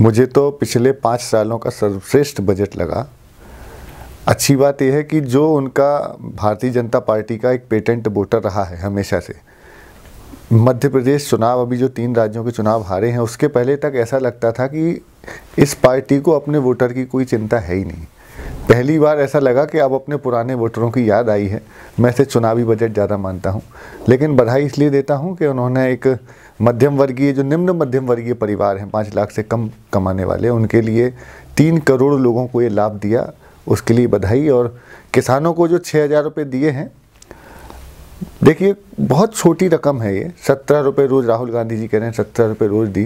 मुझे तो पिछले पाँच सालों का सर्वश्रेष्ठ बजट लगा अच्छी बात यह है कि जो उनका भारतीय जनता पार्टी का एक पेटेंट वोटर रहा है हमेशा से मध्य प्रदेश चुनाव अभी जो तीन राज्यों के चुनाव हारे हैं उसके पहले तक ऐसा लगता था कि इस पार्टी को अपने वोटर की कोई चिंता है ही नहीं पहली बार ऐसा लगा कि अब अपने पुराने वोटरों की याद आई है मैं इसे चुनावी बजट ज़्यादा मानता हूँ लेकिन बधाई इसलिए देता हूँ कि उन्होंने एक मध्यम वर्गीय जो निम्न मध्यम वर्गीय परिवार हैं पाँच लाख से कम कमाने वाले उनके लिए तीन करोड़ लोगों को ये लाभ दिया उसके लिए बधाई और किसानों को जो छः हज़ार रुपये दिए हैं देखिए बहुत छोटी रकम है ये सत्रह रुपये रोज़ राहुल गांधी जी कह रहे हैं सत्रह रुपये रोज़ दी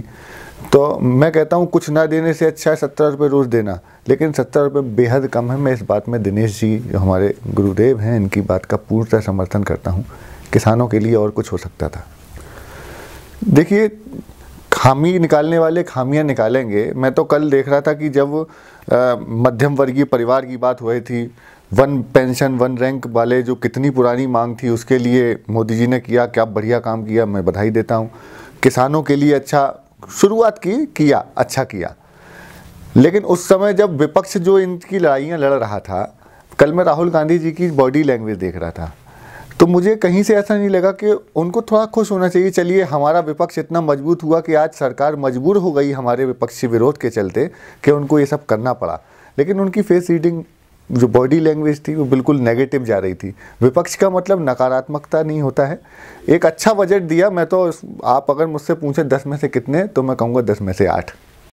तो मैं कहता हूँ कुछ ना देने से अच्छा है सत्रह रुपये रोज़ देना लेकिन सत्रह रुपये बेहद कम है मैं इस बात में दिनेश जी जो हमारे गुरुदेव हैं इनकी बात का पूर्णतः समर्थन करता हूँ किसानों के लिए और कुछ हो सकता था देखिए खामी निकालने वाले खामियां निकालेंगे मैं तो कल देख रहा था कि जब मध्यम वर्गीय परिवार की बात हुई थी वन पेंशन वन रैंक वाले जो कितनी पुरानी मांग थी उसके लिए मोदी जी ने किया क्या बढ़िया काम किया मैं बधाई देता हूँ किसानों के लिए अच्छा शुरुआत की किया अच्छा किया लेकिन उस समय जब विपक्ष जो इनकी लड़ाइयाँ लड़ रहा था कल मैं राहुल गांधी जी की बॉडी लैंग्वेज देख रहा था तो मुझे कहीं से ऐसा नहीं लगा कि उनको थोड़ा खुश होना चाहिए चलिए हमारा विपक्ष इतना मजबूत हुआ कि आज सरकार मजबूर हो गई हमारे विपक्षी विरोध के चलते कि उनको ये सब करना पड़ा लेकिन उनकी फेस रीडिंग जो बॉडी लैंग्वेज थी वो बिल्कुल नेगेटिव जा रही थी विपक्ष का मतलब नकारात्मकता नहीं होता है एक अच्छा बजट दिया मैं तो आप अगर मुझसे पूछें दस में से कितने तो मैं कहूँगा दस में से आठ